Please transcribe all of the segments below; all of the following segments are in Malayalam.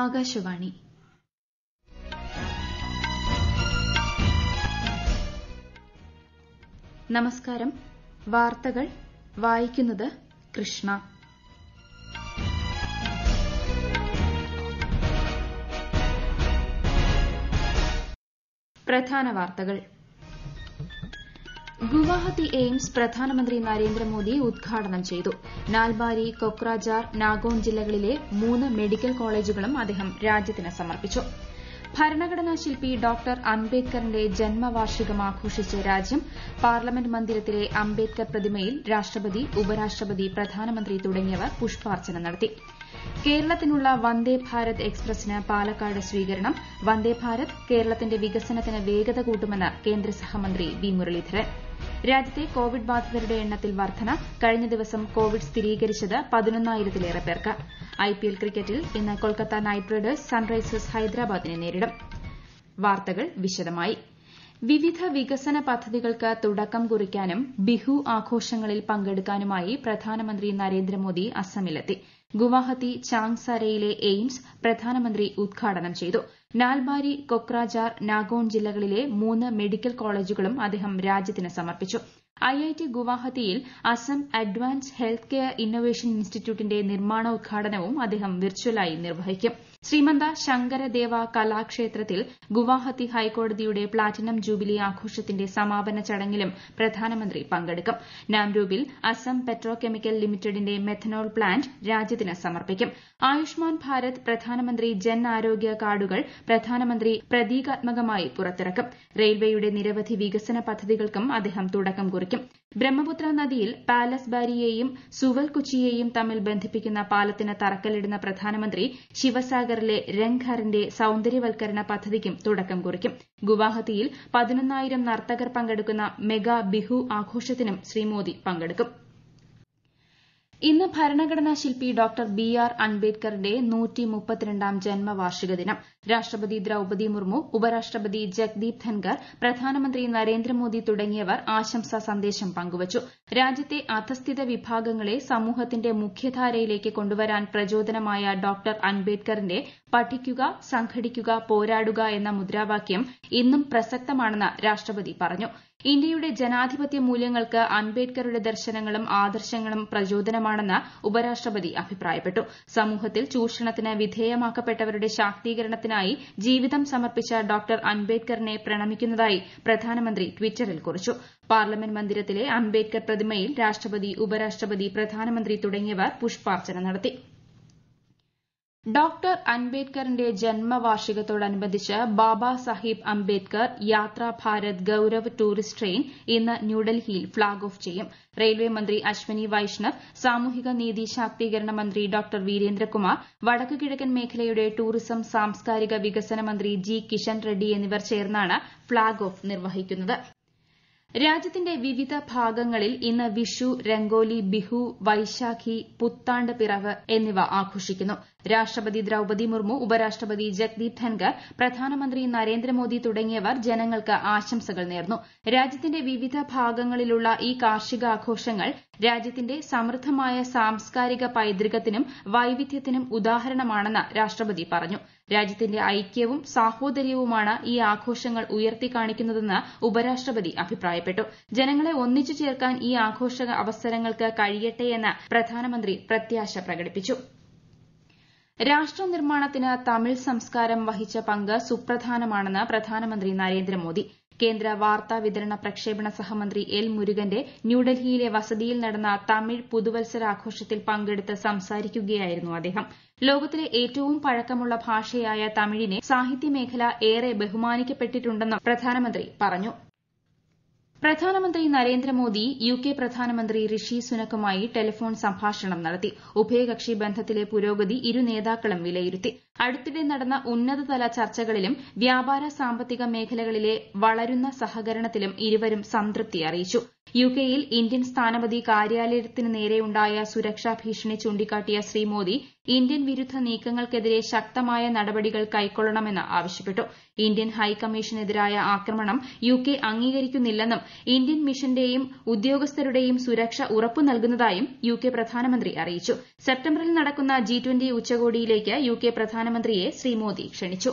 ആകാശവാണി നമസ്കാരം വാർത്തകൾ വായിക്കുന്നത് കൃഷ്ണ പ്രധാന വാർത്തകൾ ഗുവാഹത്തി എയിംസ് പ്രധാനമന്ത്രി നരേന്ദ്രമോദി ഉദ്ഘാടനം ചെയ്തു നാൽബാരി കൊക്രാജാർ നാഗോൺ ജില്ലകളിലെ മൂന്ന് മെഡിക്കൽ കോളേജുകളും അദ്ദേഹം രാജ്യത്തിന് സമർപ്പിച്ചു ഭരണഘടനാ ശില്പി ഡോക്ടർ അംബേദ്കറിന്റെ ജന്മവാർഷികം ആഘോഷിച്ച രാജ്യം പാർലമെന്റ് മന്ദിരത്തിലെ അംബേദ്കർ പ്രതിമയിൽ രാഷ്ട്രപതി ഉപരാഷ്ട്രപതി പ്രധാനമന്ത്രി തുടങ്ങിയവർ പുഷ്പാർച്ചന നടത്തി കേരളത്തിനുള്ള വന്ദേ ഭാരത് എക്സ്പ്രസിന് പാലക്കാട് സ്വീകരണം വന്ദേ ഭാരത് കേരളത്തിന്റെ വികസനത്തിന് വേഗത കൂട്ടുമെന്ന് കേന്ദ്ര സഹമന്ത്രി വി മുരളീധരൻ രാജ്യത്തെ കോവിഡ് ബാധിതരുടെ എണ്ണത്തിൽ വർദ്ധന കഴിഞ്ഞ ദിവസം കോവിഡ് സ്ഥിരീകരിച്ചത് പതിനൊന്നായിരത്തിലേറെ പേർക്ക് ഐപിഎൽ ക്രിക്കറ്റിൽ ഇന്ന് കൊൽക്കത്ത നൈറ്റ് റൈഡേഴ്സ് സൺറൈസേഴ്സ് ഹൈദരാബാദിനെ നേരിടും വാർത്തകൾ വിശദമായി വിവിധ വികസന പദ്ധതികൾക്ക് തുടക്കം കുറിക്കാനും ബിഹു ആഘോഷങ്ങളിൽ പങ്കെടുക്കാനുമായി പ്രധാനമന്ത്രി നരേന്ദ്രമോദി അസമിലെത്തി ഗുവാഹത്തി ചാങ്സാരയിലെ എയിംസ് പ്രധാനമന്ത്രി ഉദ്ഘാടനം ചെയ്തു നാൽബാരി കൊക്രാജാർ നാഗോൺ ജില്ലകളിലെ മൂന്ന് മെഡിക്കൽ കോളേജുകളും അദ്ദേഹം രാജ്യത്തിന് സമർപ്പിച്ചു ഐഐടി ഗുവാഹത്തിയിൽ Assam advanced health care innovation ഇൻസ്റ്റിറ്റ്യൂട്ടിന്റെ നിർമ്മാണോദ്ഘാടനവും അദ്ദേഹം വിർചലായി നിർവ്വഹിക്കും ശ്രീമന്ത ശങ്കരദേവ കലാക്ഷേത്രത്തിൽ ഗുവാഹത്തി ഹൈക്കോടതിയുടെ പ്ലാറ്റിനം ജൂബിലി ആഘോഷത്തിന്റെ സമാപന ചടങ്ങിലും പ്രധാനമന്ത്രി പങ്കെടുക്കും നാംരൂബിൽ അസം പെട്രോ കെമിക്കൽ ലിമിറ്റഡിന്റെ മെഥനോൾ പ്ലാന്റ് രാജ്യത്തിന് സമർപ്പിക്കും ആയുഷ്മാൻ ഭാരത് പ്രധാനമന്ത്രി ജൻ ആരോഗ്യ കാർഡുകൾ പ്രധാനമന്ത്രി പ്രതീകാത്മകമായി പുറത്തിറക്കും റെയിൽവേയുടെ നിരവധി വികസന പദ്ധതികൾക്കും അദ്ദേഹം തുടക്കം കുറിക്കും ബ്രഹ്മപുത്ര നദിയിൽ പാലസ് ബാരിയെയും സുവൽ കൊച്ചിയെയും തമ്മിൽ ബന്ധിപ്പിക്കുന്ന പാലത്തിന് തറക്കല്ലിടുന്ന പ്രധാനമന്ത്രി ശിവസാഗറിലെ രംഗ്ഹറിന്റെ സൌന്ദര്യവൽക്കരണ പദ്ധതിക്കും തുടക്കം കുറിക്കും ഗുവാഹത്തിയിൽ പതിനൊന്നായിരം നർത്തകർ പങ്കെടുക്കുന്ന മെഗാ ബിഹു ആഘോഷത്തിനും ശ്രീ മോദി പങ്കെടുക്കും ഇന്ന് ഭരണഘടനാ ശില്പി ഡോക്ടർ ബി ആർ അംബേദ്കറുടെ ജന്മവാർഷിക ദിനം രാഷ്ട്രപതി ദ്രൌപതി മുർമു ഉപരാഷ്ട്രപതി ജഗ്ദീപ് ധൻഖർ പ്രധാനമന്ത്രി നരേന്ദ്രമോദി തുടങ്ങിയവർ ആശംസാ സന്ദേശം പങ്കുവച്ചു രാജ്യത്തെ അധസ്ഥിത വിഭാഗങ്ങളെ സമൂഹത്തിന്റെ മുഖ്യധാരയിലേക്ക് കൊണ്ടുവരാൻ പ്രചോദനമായ ഡോക്ടർ അംബേദ്കറിന്റെ പഠിക്കുക സംഘടിക്കുക പോരാടുക എന്ന മുദ്രാവാക്യം ഇന്നും പ്രസക്തമാണെന്ന് രാഷ്ട്രപതി പറഞ്ഞു ഇന്ത്യയുടെ ജനാധിപത്യ മൂല്യങ്ങൾക്ക് അംബേദ്കറുടെ ദർശനങ്ങളും ആദർശങ്ങളും പ്രചോദനമാണെന്ന് ഉപരാഷ്ട്രപതി അഭിപ്രായപ്പെട്ടു സമൂഹത്തിൽ ചൂഷണത്തിന് വിധേയമാക്കപ്പെട്ടവരുടെ ശാക്തീകരണത്തിനായി ജീവിതം സമർപ്പിച്ച ഡോക്ടർ അംബേദ്കറിനെ പ്രണമിക്കുന്നതായി പ്രധാനമന്ത്രി ട്വിറ്ററിൽ കുറിച്ചു പാർലമെന്റ് മന്ദിരത്തിലെ അംബേദ്കർ പ്രതിമയിൽ രാഷ്ട്രപതി ഉപരാഷ്ട്രപതി പ്രധാനമന്ത്രി തുടങ്ങിയവർ പുഷ്പാർച്ചന നടത്തിച്ചു ഡോക്ടർ അംബേദ്കറിന്റെ ജന്മവാർഷികത്തോടനുബന്ധിച്ച് ബാബാ സാഹിബ് അംബേദ്കർ യാത്രാ ഭാരത് ഗൌരവ് ടൂറിസ്റ്റ് ട്രെയിൻ ഇന്ന് ന്യൂഡൽഹിയിൽ ഫ്ളാഗ് ഓഫ് ചെയ്യും റെയിൽവേ മന്ത്രി അശ്വനി വൈഷ്ണവ് സാമൂഹിക നീതി ശാക്തീകരണ മന്ത്രി ഡോക്ടർ വീരേന്ദ്രകുമാർ വടക്ക് കിഴക്കൻ മേഖലയുടെ ടൂറിസം സാംസ്കാരിക വികസന മന്ത്രി ജി കിഷൻ റെഡ്ഡി എന്നിവർ ചേർന്നാണ് ഫ്ളാഗ് ഓഫ് നിർവ്വഹിക്കൂന്നത് രാജ്യത്തിന്റെ വിവിധ ഭാഗങ്ങളിൽ ഇന്ന് വിഷു രംഗോലി ബിഹു വൈശാഖി പുത്താണ്ട് പിറവ് എന്നിവ ആഘോഷിക്കുന്നു രാഷ്ട്രപതി ദ്രൌപതി മുർമു ഉപരാഷ്ട്രപതി ജഗ്ദീപ് ധൻകർ പ്രധാനമന്ത്രി നരേന്ദ്രമോദി തുടങ്ങിയവർ ജനങ്ങൾക്ക് ആശംസകൾ നേർന്നു രാജ്യത്തിന്റെ വിവിധ ഭാഗങ്ങളിലുള്ള ഈ കാർഷികാഘോഷങ്ങൾ രാജ്യത്തിന്റെ സമൃദ്ധമായ സാംസ്കാരിക പൈതൃകത്തിനും വൈവിധ്യത്തിനും ഉദാഹരണമാണെന്ന് രാഷ്ട്രപതി പറഞ്ഞു രാജ്യത്തിന്റെ ഐക്യവും സാഹോദര്യവുമാണ് ഈ ആഘോഷങ്ങൾ ഉയർത്തിക്കാണിക്കുന്നതെന്ന് ഉപരാഷ്ട്രപതി അഭിപ്രായപ്പെട്ടു ജനങ്ങളെ ഒന്നിച്ചു ചേർക്കാൻ ഈ ആഘോഷ അവസരങ്ങൾക്ക് കഴിയട്ടെ എന്ന് പ്രധാനമന്ത്രി പ്രത്യാശ പ്രകടിപ്പിച്ചു രാഷ്ട്ര നിർമ്മാണത്തിന് തമിഴ് സംസ്കാരം വഹിച്ച പങ്ക് സുപ്രധാനമാണെന്ന് പ്രധാനമന്ത്രി നരേന്ദ്രമോദി കേന്ദ്ര വാർത്താ വിതരണ പ്രക്ഷേപണ സഹമന്ത്രി എൽ മുരുകന്റെ ന്യൂഡൽഹിയിലെ വസതിയിൽ നടന്ന തമിഴ് പുതുവത്സരാഘോഷത്തിൽ പങ്കെടുത്ത് സംസാരിക്കുകയായിരുന്നു അദ്ദേഹം ലോകത്തിലെ ഏറ്റവും പഴക്കമുള്ള ഭാഷയായ തമിഴിനെ സാഹിത്യമേഖല ഏറെ ബഹുമാനിക്കപ്പെട്ടിട്ടുണ്ടെന്നും പ്രധാനമന്ത്രി പറഞ്ഞു പ്രധാനമന്ത്രി നരേന്ദ്രമോദി യുകെ പ്രധാനമന്ത്രി ഋഷി സുനക്കുമായി ടെലിഫോൺ സംഭാഷണം നടത്തി ഉഭയകക്ഷി ബന്ധത്തിലെ പുരോഗതി ഇരുനേതാക്കളും വിലയിരുത്തി അടുത്തിടെ നടന്ന ഉന്നതതല ചർച്ചകളിലും വ്യാപാര സാമ്പത്തിക മേഖലകളിലെ വളരുന്ന സഹകരണത്തിലും ഇരുവരും സംതൃപ്തി അറിയിച്ചു യുകെയിൽ ഇന്ത്യൻ സ്ഥാനപതി കാര്യാലയത്തിന് നേരെയുണ്ടായ സുരക്ഷാ ഭീഷണി ചൂണ്ടിക്കാട്ടിയ ശ്രീ മോദി ഇന്ത്യൻ വിരുദ്ധ നീക്കങ്ങൾക്കെതിരെ ശക്തമായ നടപടികൾ കൈക്കൊള്ളണമെന്ന് ആവശ്യപ്പെട്ടു ഇന്ത്യൻ ഹൈക്കമ്മീഷനെതിരായ ആക്രമണം യുകെ അംഗീകരിക്കുന്നില്ലെന്നും ഇന്ത്യൻ മിഷന്റെയും ഉദ്യോഗസ്ഥരുടെയും സുരക്ഷ ഉറപ്പു നൽകുന്നതായും യുകെ പ്രധാനമന്ത്രി അറിയിച്ചു സെപ്റ്റംബറിൽ നടക്കുന്ന ജി ട്വന്റി ഉച്ചകോടിയിലേക്ക് യുകെ പ്രധാനമന്ത്രിയെ ശ്രീ മോദി ക്ഷണിച്ചു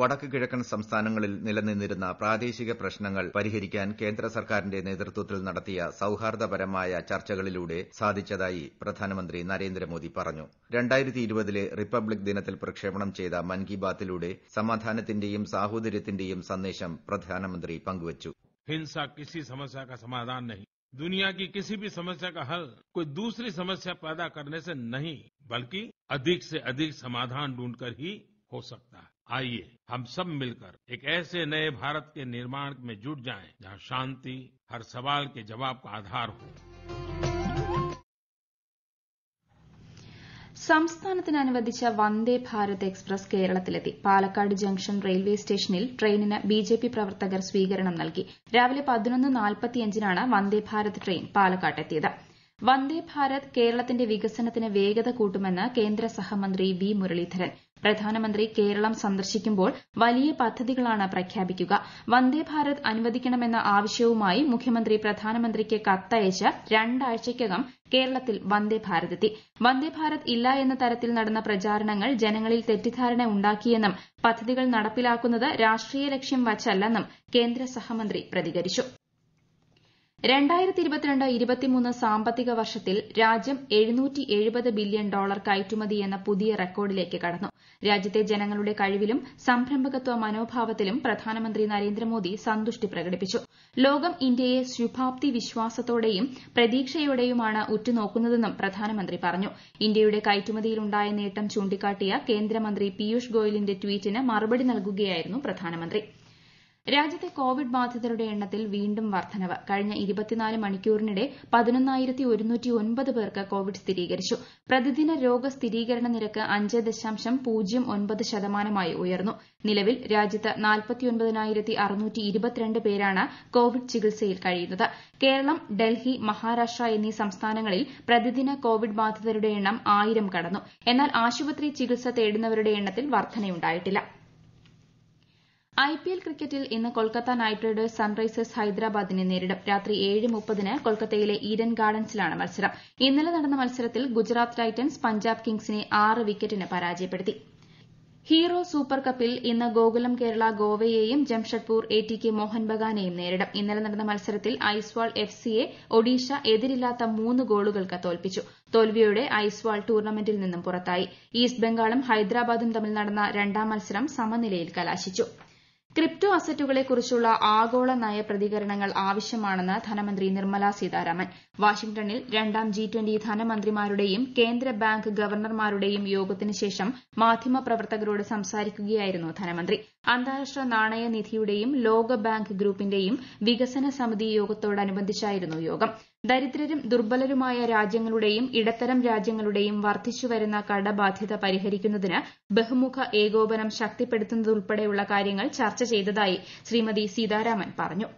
വടക്ക് കിഴക്കൻ സംസ്ഥാനങ്ങളിൽ നിലനിന്നിരുന്ന പ്രാദേശിക പ്രശ്നങ്ങൾ പരിഹരിക്കാൻ കേന്ദ്ര സർക്കാരിന്റെ നേതൃത്വത്തിൽ നടത്തിയ സൌഹാർദ്ദപരമായ ചർച്ചകളിലൂടെ സാധിച്ചതായി പ്രധാനമന്ത്രി നരേന്ദ്രമോദി ലെ റിപ്പബ്ലിക് ദിനത്തിൽ പ്രക്ഷേപണം ചെയ്ത മൻ കി ബാത്തിലൂടെ സമാധാനത്തിന്റെയും സാഹോദര്യത്തിന്റെയും സന്ദേശം പ്രധാനമന്ത്രി പങ്കുവച്ചു हिंसा किसी समस्या का समाधान नहीं दुनिया की किसी भी समस्या का हल कोई दूसरी समस्या पैदा करने से नहीं बल्कि अधिक से अधिक समाधान ढूंढकर ही हो सकता है आइए हम सब मिलकर एक ऐसे नए भारत के निर्माण में जुट जाएं जहां शांति हर सवाल के जवाब का आधार हो। സംസ്ഥാനത്തിനനുവദിച്ച വന്ദേ ഭാരത് എക്സ്പ്രസ് കേരളത്തിലെത്തി പാലക്കാട് ജംഗ്ഷൻ റെയിൽവേ സ്റ്റേഷനിൽ ട്രെയിനിനെ ബിജെപി പ്രവർത്തകർ സ്വീകരണം നൽകി രാവിലെ 11:45നാണ് വന്ദേ ഭാരത് ട്രെയിൻ പാലക്കാട് എത്തിയത്. വന്ദേ ഭാരത് കേരളത്തിന്റെ വികസനത്തിന് വേഗത കൂട്ടുമെന്ന കേന്ദ്ര സഹമന്ത്രി വി മുരളീധരൻ പ്രധാനമന്ത്രി കേരളം സന്ദർശിക്കുമ്പോൾ വലിയ പദ്ധതികളാണ് പ്രഖ്യാപിക്കുക വന്ദേഭാരത് അനുവദിക്കണമെന്ന ആവശ്യവുമായി മുഖ്യമന്ത്രി പ്രധാനമന്ത്രിക്ക് കത്തയച്ച് രണ്ടാഴ്ചയ്ക്കകം കേരളത്തിൽ വന്ദേഭാരത് എത്തി വന്ദേഭാരത് ഇല്ല എന്ന തരത്തിൽ നടന്ന പ്രചാരണങ്ങൾ ജനങ്ങളിൽ തെറ്റിദ്ധാരണ ഉണ്ടാക്കിയെന്നും പദ്ധതികൾ നടപ്പിലാക്കുന്നത് രാഷ്ട്രീയ ലക്ഷ്യം വച്ചല്ലെന്നും കേന്ദ്ര സഹമന്ത്രി പ്രതികരിച്ചു സാമ്പത്തിക വർഷത്തിൽ രാജ്യം ബില്യൺ ഡോളർ കയറ്റുമതി എന്ന പുതിയ റെക്കോർഡിലേക്ക് കടന്നു രാജ്യത്തെ ജനങ്ങളുടെ കഴിവിലും സംരംഭകത്വ മനോഭാവത്തിലും പ്രധാനമന്ത്രി നരേന്ദ്രമോദി സന്തുഷ്ടി പ്രകടിപ്പിച്ചു ലോകം ഇന്ത്യയെ ശുഭാപ്തി വിശ്വാസത്തോടെയും പ്രതീക്ഷയോടെയുമാണ് ഉറ്റുനോക്കുന്നതെന്നും പ്രധാനമന്ത്രി പറഞ്ഞു ഇന്ത്യയുടെ കയറ്റുമതിയിലുണ്ടായ നേട്ടം ചൂണ്ടിക്കാട്ടിയ കേന്ദ്രമന്ത്രി പിയൂഷ് ഗോയലിന്റെ ട്വീറ്റിന് മറുപടി നൽകുകയായിരുന്നു പ്രധാനമന്ത്രി രാജ്യത്തെ കോവിഡ് ബാധിതരുടെ എണ്ണത്തിൽ വീണ്ടും വർദ്ധനവ് കഴിഞ്ഞ മണിക്കൂറിനിടെ പേർക്ക് കോവിഡ് സ്ഥിരീകരിച്ചു പ്രതിദിന രോഗ സ്ഥിരീകരണ നിരക്ക് ശതമാനമായി ഉയർന്നു നിലവിൽ രാജ്യത്ത് പേരാണ് കോവിഡ് ചികിത്സയിൽ കഴിയുന്നത് കേരളം ഡൽഹി മഹാരാഷ്ട്ര എന്നീ സംസ്ഥാനങ്ങളിൽ പ്രതിദിന കോവിഡ് ബാധിതരുടെ എണ്ണം ആയിരം കടന്നു എന്നാൽ ആശുപത്രി ചികിത്സ തേടുന്നവരുടെ എണ്ണത്തിൽ വർദ്ധനയുണ്ടായിട്ടില്ല ഐ പി എൽ ക്രിക്കറ്റിൽ ഇന്ന് കൊൽക്കത്ത നൈറ്റ് റൈഡേഴ്സ് സൺറൈസേഴ്സ് ഹൈദരാബാദിനെ നേരിടും രാത്രി ഏഴ് മുപ്പതിന് കൊൽക്കത്തയിലെ ഈഡൻ ഗാർഡൻസിലാണ് മത്സരം ഇന്നലെ നടന്ന മത്സരത്തിൽ ഗുജറാത്ത് ടൈറ്റൻസ് പഞ്ചാബ് കിംഗ്സിനെ ആറ് വിക്കറ്റിന് പരാജയപ്പെടുത്തി ഹീറോ സൂപ്പർ കപ്പിൽ ഇന്ന് ഗോകുലം കേരള ഗോവയെയും Jamshedpur A T K Mohan ബഗാനെയും നേരിടും ഇന്നലെ നടന്ന മത്സരത്തിൽ ഐസ്വാൾ എഫ് സിയെ ഒഡീഷ എതിരില്ലാത്ത മൂന്ന് ഗോളുകൾക്ക് തോൽപ്പിച്ചു തോൽവിയോടെ ഐസ്വാൾ ടൂർണമെന്റിൽ നിന്നും പുറത്തായി ഈസ്റ്റ് ബംഗാളും ഹൈദരാബാദും തമ്മിൽ നടന്ന രണ്ടാം മത്സരം സമനിലയിൽ കലാശിച്ചു ക്രിപ്റ്റോ അസറ്റുകളെക്കുറിച്ചുള്ള ആഗോള നയ പ്രതികരണങ്ങൾ ആവശ്യമാണെന്ന് ധനമന്ത്രി നിർമ്മല സീതാരാമൻ വാഷിംഗ്ടണിൽ രണ്ടാം ജി ധനമന്ത്രിമാരുടെയും കേന്ദ്ര ബാങ്ക് ഗവർണർമാരുടെയും യോഗത്തിന് ശേഷം മാധ്യമപ്രവർത്തകരോട് സംസാരിക്കുകയായിരുന്നു ധനമന്ത്രി അന്താരാഷ്ട്ര നാണയ നിധിയുടെയും ലോക ബാങ്ക് ഗ്രൂപ്പിന്റെയും വികസന സമിതി യോഗത്തോടനുബന്ധിച്ചായിരുന്നു യോഗം ദരിദ്രരും ദുർബലരുമായ രാജ്യങ്ങളുടെയും ഇടത്തരം രാജ്യങ്ങളുടെയും വർദ്ധിച്ചുവരുന്ന കടബാധ്യത പരിഹരിക്കുന്നതിന് ബഹുമുഖ ഏകോപനം ശക്തിപ്പെടുത്തുന്നതുൾപ്പെടെയുള്ള കാര്യങ്ങൾ ചർച്ച ചെയ്തതായി ശ്രീമതി സീതാരാമൻ പറഞ്ഞു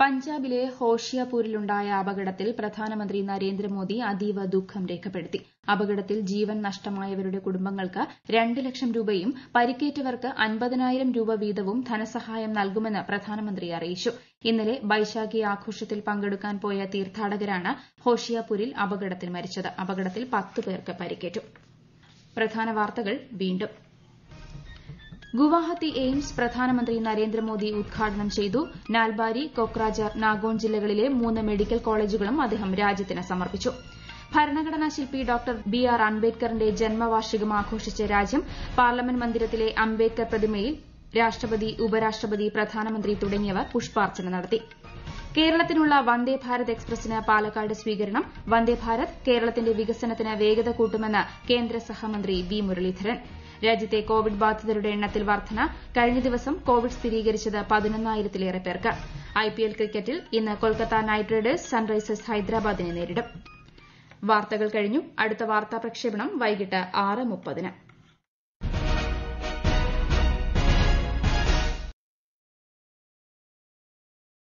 പഞ്ചാബിലെ ഹോഷിയാപൂരിലുണ്ടായ അപകടത്തിൽ പ്രധാനമന്ത്രി നരേന്ദ്രമോദി അതീവ ദുഃഖം രേഖപ്പെടുത്തി അപകടത്തിൽ ജീവൻ നഷ്ടമായവരുടെ കുടുംബങ്ങൾക്ക് രണ്ട് ലക്ഷം രൂപയും പരിക്കേറ്റവർക്ക് അൻപതിനായിരം രൂപ വീതവും ധനസഹായം നൽകുമെന്ന് പ്രധാനമന്ത്രി അറിയിച്ചു ഇന്നലെ ബൈശാഖി ആഘോഷത്തിൽ പങ്കെടുക്കാൻ പോയ തീർത്ഥാടകരാണ് ഹോഷിയാപൂരിൽ അപകടത്തിൽ മരിച്ചത് അപകടത്തിൽ പത്ത് പേർക്ക് പരിക്കേറ്റു ഗുവാഹത്തി എയിംസ് പ്രധാനമന്ത്രി നരേന്ദ്രമോദി ഉദ്ഘാടനം ചെയ്തു നാൽബാരി കൊക്രാജാർ നാഗോൺ ജില്ലകളിലെ മൂന്ന് മെഡിക്കൽ കോളേജുകളും അദ്ദേഹം രാജ്യത്തിന് സമർപ്പിച്ചു ഭരണഘടനാ ശില്പി ഡോക്ടർ ബി ആർ അംബേദ്കറിന്റെ ജന്മവാർഷികം ആഘോഷിച്ച രാജ്യം പാർലമെന്റ് മന്ദിരത്തിലെ അംബേദ്കർ പ്രതിമയിൽ രാഷ്ട്രപതി ഉപരാഷ്ട്രപതി പ്രധാനമന്ത്രി തുടങ്ങിയവർ പുഷ്പാർച്ചന നടത്തി കേരളത്തിനുള്ള വന്ദേഭാരത് എക്സ്പ്രസിന് പാലക്കാട് സ്വീകരണം വന്ദേഭാരത് കേരളത്തിന്റെ വികസനത്തിന് വേഗത കൂട്ടുമെന്ന് കേന്ദ്ര സഹമന്ത്രി വി മുരളീധരൻ രാജ്യത്തെ കോവിഡ് ബാധിതരുടെ എണ്ണത്തിൽ വർദ്ധന കഴിഞ്ഞ ദിവസം കോവിഡ് സ്ഥിരീകരിച്ചത് പതിനൊന്നായിരത്തിലേറെ പേർക്ക് ഐപിഎൽ ക്രിക്കറ്റിൽ ഇന്ന് കൊൽക്കത്ത നൈറ്റ് റൈഡേഴ്സ് സൺറൈസേഴ്സ് ഹൈദരാബാദിനെ നേരിടും